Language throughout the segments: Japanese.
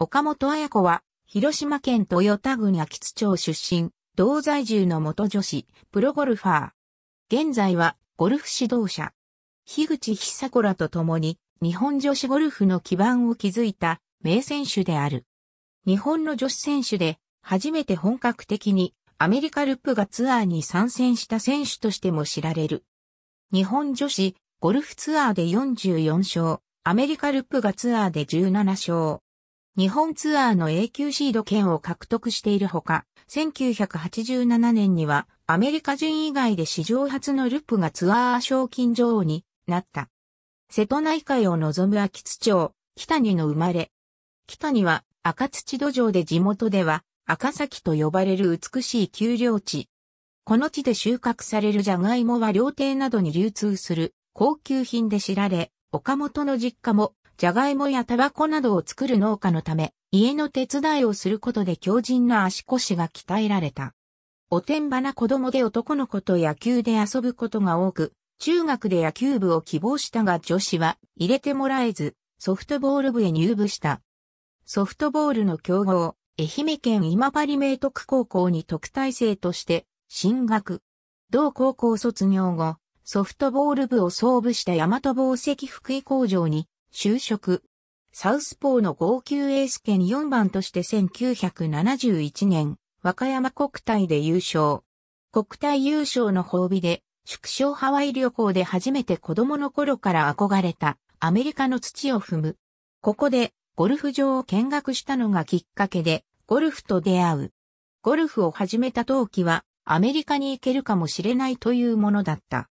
岡本綾子は、広島県豊田郡秋津町出身、同在住の元女子、プロゴルファー。現在は、ゴルフ指導者。樋口久子らと共に、日本女子ゴルフの基盤を築いた名選手である。日本の女子選手で、初めて本格的にアメリカルップがツアーに参戦した選手としても知られる。日本女子ゴルフツアーで44勝、アメリカルップがツアーで17勝。日本ツアーの永久シード権を獲得しているほか、1987年にはアメリカ人以外で史上初のルップがツアー賞金女王になった。瀬戸内海を望む秋津町、北にの生まれ。北には赤土土壌で地元では赤崎と呼ばれる美しい丘陵地。この地で収穫されるジャガイモは料亭などに流通する高級品で知られ、岡本の実家もジャガイモやタバコなどを作る農家のため、家の手伝いをすることで強靭な足腰が鍛えられた。おてんばな子供で男の子と野球で遊ぶことが多く、中学で野球部を希望したが女子は入れてもらえず、ソフトボール部へ入部した。ソフトボールの強豪、愛媛県今治明徳高校に特待生として進学。同高校卒業後、ソフトボール部を創部した大和宝石福井工場に就職。サウスポーの号泣エース権4番として1971年、和歌山国体で優勝。国体優勝の褒美で、縮小ハワイ旅行で初めて子供の頃から憧れたアメリカの土を踏む。ここでゴルフ場を見学したのがきっかけでゴルフと出会う。ゴルフを始めた当期はアメリカに行けるかもしれないというものだった。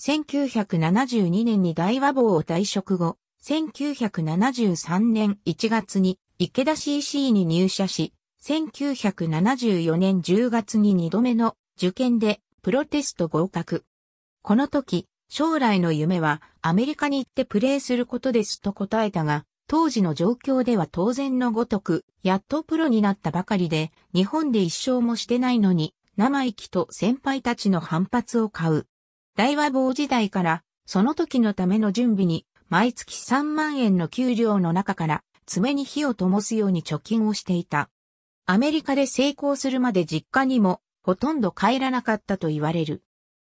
1972年に大和坊を退職後、1973年1月に池田 CC に入社し、1974年10月に2度目の受験でプロテスト合格。この時、将来の夢はアメリカに行ってプレーすることですと答えたが、当時の状況では当然のごとく、やっとプロになったばかりで、日本で一生もしてないのに、生意気と先輩たちの反発を買う。大和坊時代から、その時のための準備に毎月3万円の給料の中から爪に火を灯すように貯金をしていた。アメリカで成功するまで実家にもほとんど帰らなかったと言われる。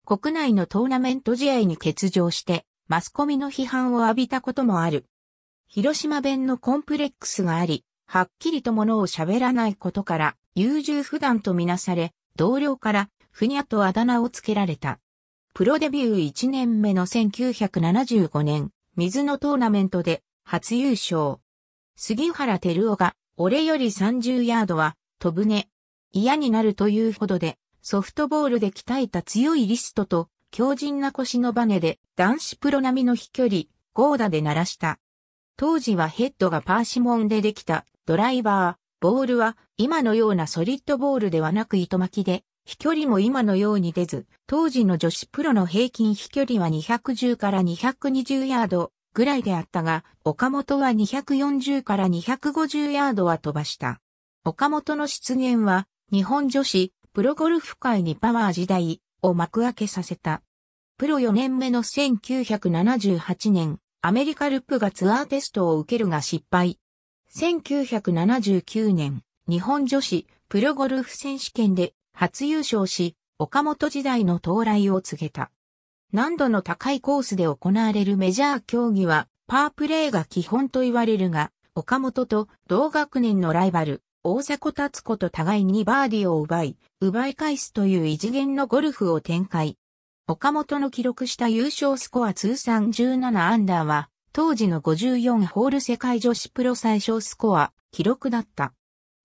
国内のトーナメント試合に欠場してマスコミの批判を浴びたこともある。広島弁のコンプレックスがあり、はっきりとものを喋らないことから優柔不断とみなされ、同僚からふにゃとあだ名をつけられた。プロデビュー1年目の1975年、水のトーナメントで初優勝。杉原照夫が、俺より30ヤードは、飛ぶね。嫌になるというほどで、ソフトボールで鍛えた強いリストと、強靭な腰のバネで男子プロ並みの飛距離、ゴーダで鳴らした。当時はヘッドがパーシモンでできたドライバー、ボールは今のようなソリッドボールではなく糸巻きで飛距離も今のように出ず、当時の女子プロの平均飛距離は210から220ヤードぐらいであったが、岡本は240から250ヤードは飛ばした。岡本の出現は、日本女子プロゴルフ界にパワー時代を幕開けさせた。プロ4年目の1978年、アメリカルップがツアーテストを受けるが失敗。1979年、日本女子プロゴルフ選手権で初優勝し、岡本時代の到来を告げた。難度の高いコースで行われるメジャー競技は、パープレーが基本と言われるが、岡本と同学年のライバル、大迫達子と互いにバーディーを奪い、奪い返すという異次元のゴルフを展開。岡本の記録した優勝スコア通算17アンダーは、当時の54ホール世界女子プロ最小スコア、記録だった。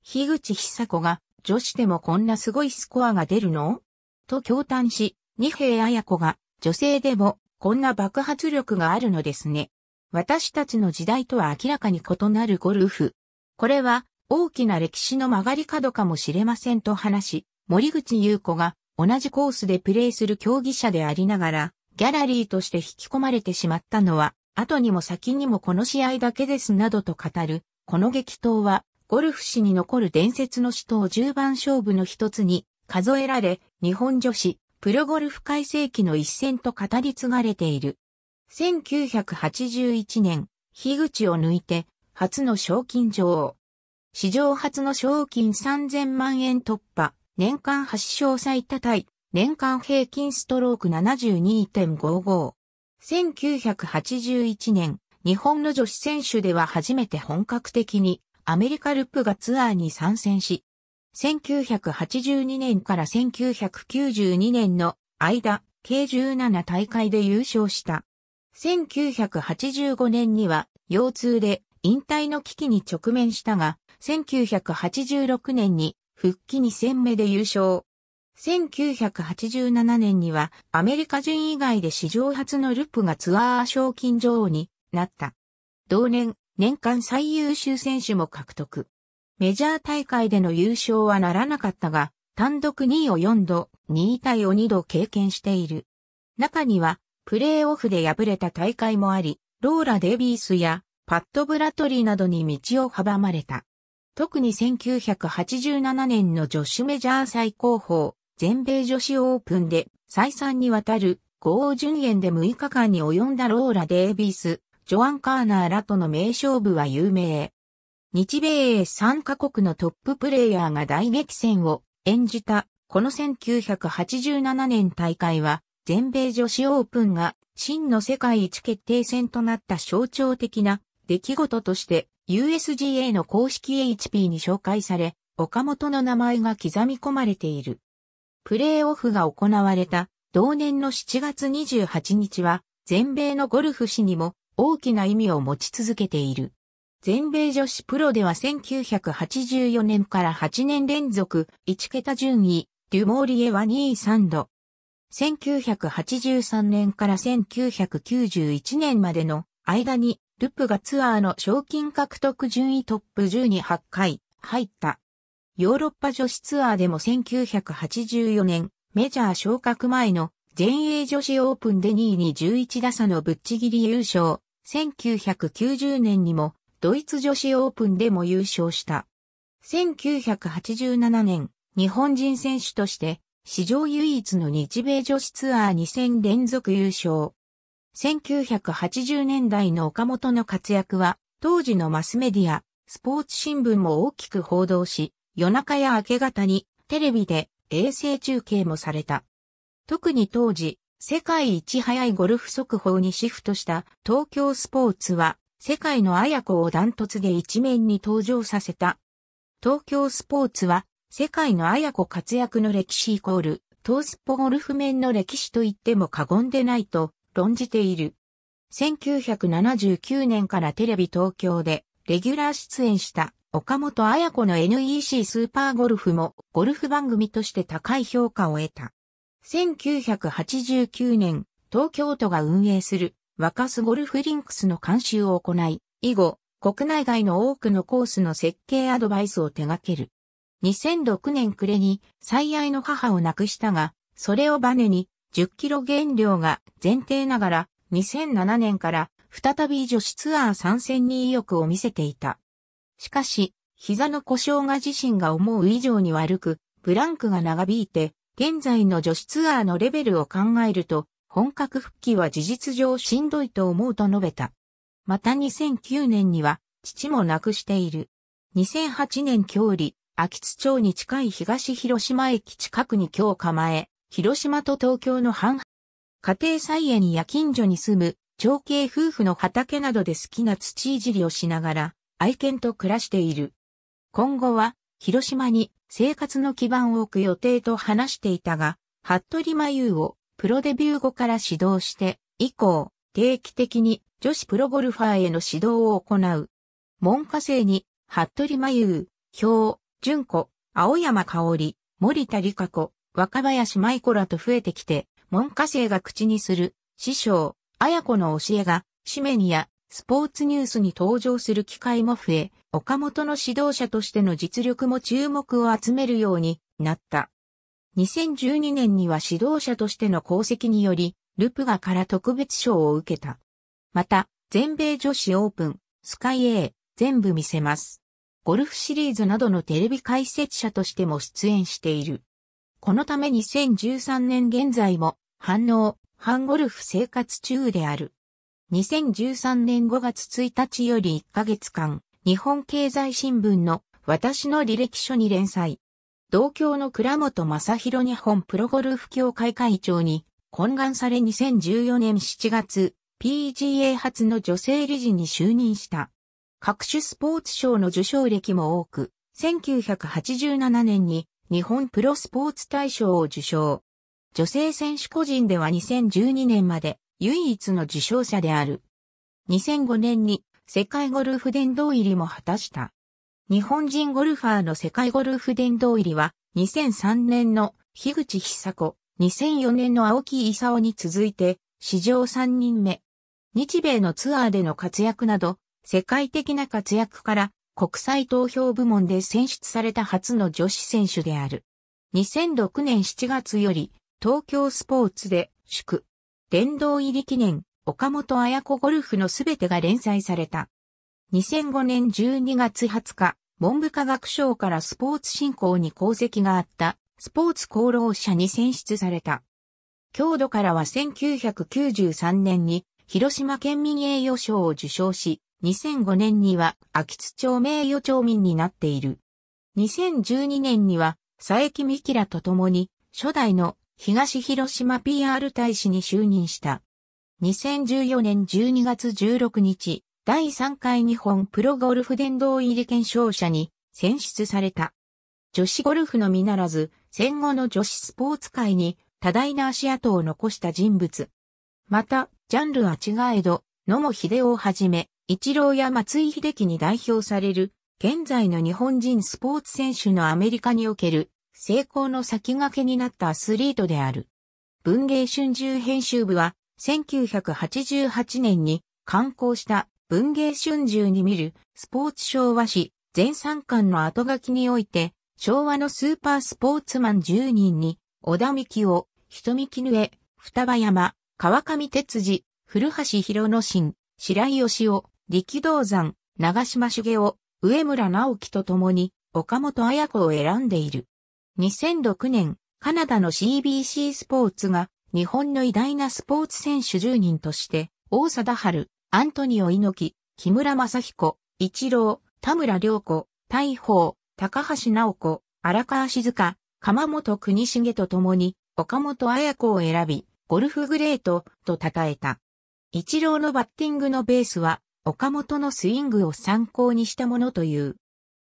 樋口久子が女子でもこんなすごいスコアが出るのと驚嘆し、二平綾子が、女性でも、こんな爆発力があるのですね。私たちの時代とは明らかに異なるゴルフ。これは、大きな歴史の曲がり角かもしれませんと話し、森口優子が、同じコースでプレーする競技者でありながら、ギャラリーとして引き込まれてしまったのは、後にも先にもこの試合だけですなどと語る、この激闘は、ゴルフ史に残る伝説の死闘10番勝負の一つに数えられ、日本女子、プロゴルフ改正期の一戦と語り継がれている。1981年、樋口を抜いて、初の賞金女王。史上初の賞金3000万円突破、年間8勝最多タイ、年間平均ストローク72.55。1981年、日本の女子選手では初めて本格的にアメリカルップがツアーに参戦し、1982年から1992年の間、計17大会で優勝した。1985年には腰痛で引退の危機に直面したが、1986年に復帰2戦目で優勝。1987年にはアメリカ人以外で史上初のルップがツアー賞金女王になった。同年、年間最優秀選手も獲得。メジャー大会での優勝はならなかったが、単独2位を4度、2位対を2度経験している。中には、プレーオフで敗れた大会もあり、ローラ・デビースやパッド・ブラトリーなどに道を阻まれた。特に1987年の女子メジャー最高峰、全米女子オープンで再三にわたる豪雨順延で6日間に及んだローラ・デービース、ジョアン・カーナーらとの名勝負は有名。日米英3カ国のトッププレイヤーが大激戦を演じた、この1987年大会は、全米女子オープンが真の世界一決定戦となった象徴的な出来事として、USGA の公式 HP に紹介され、岡本の名前が刻み込まれている。プレーオフが行われた同年の7月28日は、全米のゴルフ史にも大きな意味を持ち続けている。全米女子プロでは1984年から8年連続1桁順位、デュモーリエは2位3度。1983年から1991年までの間にルプがツアーの賞金獲得順位トップ10に8回入った。ヨーロッパ女子ツアーでも1984年メジャー昇格前の全英女子オープンで2位に11打差のぶっちぎり優勝。1990年にもドイツ女子オープンでも優勝した。1987年、日本人選手として史上唯一の日米女子ツアー2戦連続優勝。1980年代の岡本の活躍は当時のマスメディア、スポーツ新聞も大きく報道し、夜中や明け方にテレビで衛星中継もされた。特に当時、世界一早いゴルフ速報にシフトした東京スポーツは世界の綾子をダントツで一面に登場させた。東京スポーツは世界の綾子活躍の歴史イコールトースポゴルフ面の歴史と言っても過言でないと論じている。1979年からテレビ東京でレギュラー出演した岡本綾子の NEC スーパーゴルフもゴルフ番組として高い評価を得た。1989年、東京都が運営する若洲ゴルフリンクスの監修を行い、以後、国内外の多くのコースの設計アドバイスを手掛ける。2006年暮れに最愛の母を亡くしたが、それをバネに10キロ減量が前提ながら2007年から再び女子ツアー参戦に意欲を見せていた。しかし、膝の故障が自身が思う以上に悪く、ブランクが長引いて現在の女子ツアーのレベルを考えると、本格復帰は事実上しんどいと思うと述べた。また2009年には、父も亡くしている。2008年郷里、秋津町に近い東広島駅近くに今日構え、広島と東京の半、家庭菜園や近所に住む、長兄夫婦の畑などで好きな土いじりをしながら、愛犬と暮らしている。今後は、広島に生活の基盤を置く予定と話していたが、服部真優をプロデビュー後から指導して、以降、定期的に女子プロゴルファーへの指導を行う。門下生に、服部真優、兵、純子、青山香織、森田理香子、若林舞子らと増えてきて、門下生が口にする、師匠、綾子の教えが、シメニやスポーツニュースに登場する機会も増え、岡本の指導者としての実力も注目を集めるようになった。2012年には指導者としての功績により、ルプガから特別賞を受けた。また、全米女子オープン、スカイ A、全部見せます。ゴルフシリーズなどのテレビ解説者としても出演している。このため2013年現在も、反応、反ゴルフ生活中である。2013年5月1日より1ヶ月間、日本経済新聞の私の履歴書に連載。同郷の倉本正宏日本プロゴルフ協会会長に懇願され2014年7月、PGA 初の女性理事に就任した。各種スポーツ賞の受賞歴も多く、1987年に日本プロスポーツ大賞を受賞。女性選手個人では2012年まで唯一の受賞者である。2005年に世界ゴルフ殿堂入りも果たした。日本人ゴルファーの世界ゴルフ殿堂入りは2003年の樋口久子、2004年の青木勲に続いて史上3人目。日米のツアーでの活躍など世界的な活躍から国際投票部門で選出された初の女子選手である。2006年7月より東京スポーツで祝殿堂入り記念、岡本綾子ゴルフのすべてが連載された。2005年12月20日、文部科学省からスポーツ振興に功績があったスポーツ功労者に選出された。郷土からは1993年に広島県民栄誉賞を受賞し、2005年には秋津町名誉町民になっている。2012年には佐伯美希らと共に初代の東広島 PR 大使に就任した。2014年12月16日、第3回日本プロゴルフ殿堂入り検証者に選出された。女子ゴルフのみならず、戦後の女子スポーツ界に多大な足跡を残した人物。また、ジャンルは違えど、野茂秀夫をはじめ、一郎や松井秀樹に代表される、現在の日本人スポーツ選手のアメリカにおける成功の先駆けになったアスリートである。文芸春秋編集部は、1988年に刊行した文芸春秋に見るスポーツ昭和史全三巻の後書きにおいて、昭和のスーパースポーツマン10人に、小田幹夫、き絹え、双葉山、川上哲司、古橋博之進、白井義夫、力道山、長島茂雄、上村直樹と共に、岡本綾子を選んでいる。2006年、カナダの CBC スポーツが日本の偉大なスポーツ選手10人として、大貞春、アントニオ猪木、木村正彦、一郎、田村良子、大宝、高橋直子、荒川静香、鎌本国重と共に、岡本綾子を選び、ゴルフグレート、と称えた。一郎のバッティングのベースは、岡本のスイングを参考にしたものという。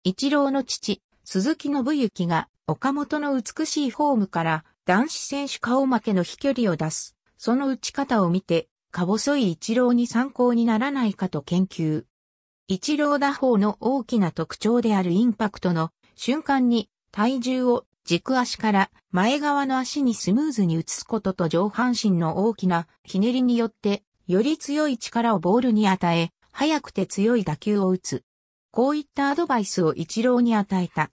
一郎の父、鈴木信之が、岡本の美しいフォームから男子選手顔負けの飛距離を出す。その打ち方を見て、か細い一郎に参考にならないかと研究。一郎打法の大きな特徴であるインパクトの瞬間に体重を軸足から前側の足にスムーズに移すことと上半身の大きなひねりによってより強い力をボールに与え、速くて強い打球を打つ。こういったアドバイスを一郎に与えた。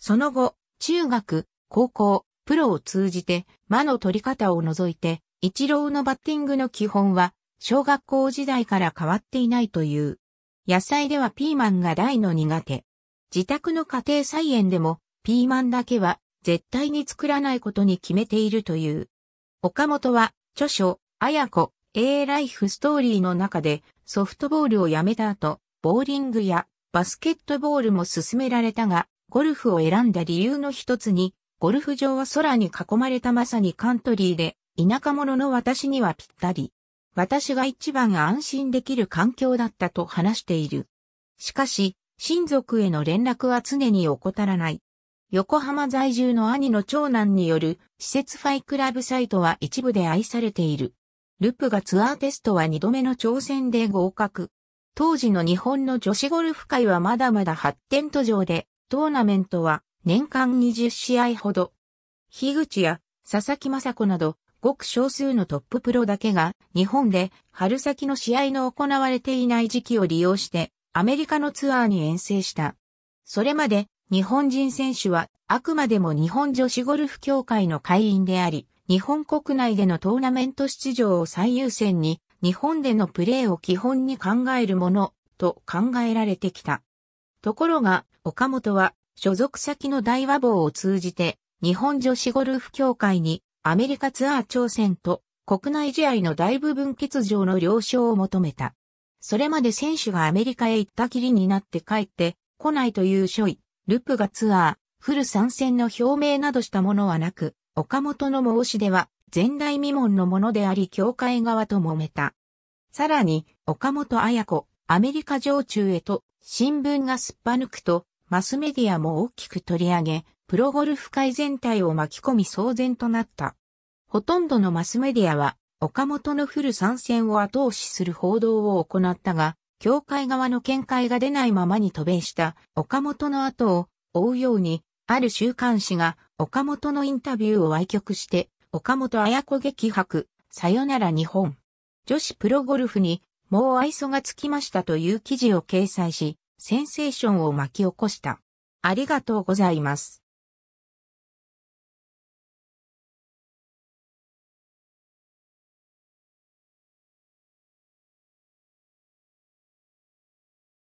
その後、中学、高校、プロを通じて、魔の取り方を除いて、一郎のバッティングの基本は、小学校時代から変わっていないという。野菜ではピーマンが大の苦手。自宅の家庭菜園でも、ピーマンだけは絶対に作らないことに決めているという。岡本は、著書、あやこ、A ライフストーリーの中で、ソフトボールをやめた後、ボーリングやバスケットボールも勧められたが、ゴルフを選んだ理由の一つに、ゴルフ場は空に囲まれたまさにカントリーで、田舎者の私にはぴったり。私が一番安心できる環境だったと話している。しかし、親族への連絡は常に怠らない。横浜在住の兄の長男による施設ファイクラブサイトは一部で愛されている。ルプがツアーテストは二度目の挑戦で合格。当時の日本の女子ゴルフ界はまだまだ発展途上で、トーナメントは年間20試合ほど。樋口や佐々木雅子など、ごく少数のトッププロだけが、日本で春先の試合の行われていない時期を利用して、アメリカのツアーに遠征した。それまで、日本人選手は、あくまでも日本女子ゴルフ協会の会員であり、日本国内でのトーナメント出場を最優先に、日本でのプレーを基本に考えるもの、と考えられてきた。ところが、岡本は所属先の大和坊を通じて日本女子ゴルフ協会にアメリカツアー挑戦と国内試合の大部分欠場の了承を求めた。それまで選手がアメリカへ行ったきりになって帰って来ないという諸位、ルプがツアー、フル参戦の表明などしたものはなく、岡本の申し出は前代未聞のものであり協会側と揉めた。さらに、岡本綾子、アメリカ常駐へと新聞がすっぱ抜くと、マスメディアも大きく取り上げ、プロゴルフ界全体を巻き込み騒然となった。ほとんどのマスメディアは、岡本のフル参戦を後押しする報道を行ったが、協会側の見解が出ないままに渡米した岡本の後を追うように、ある週刊誌が岡本のインタビューを歪曲して、岡本綾子激白、さよなら日本。女子プロゴルフに、もう愛想がつきましたという記事を掲載し、センセーションを巻き起こした。ありがとうございます。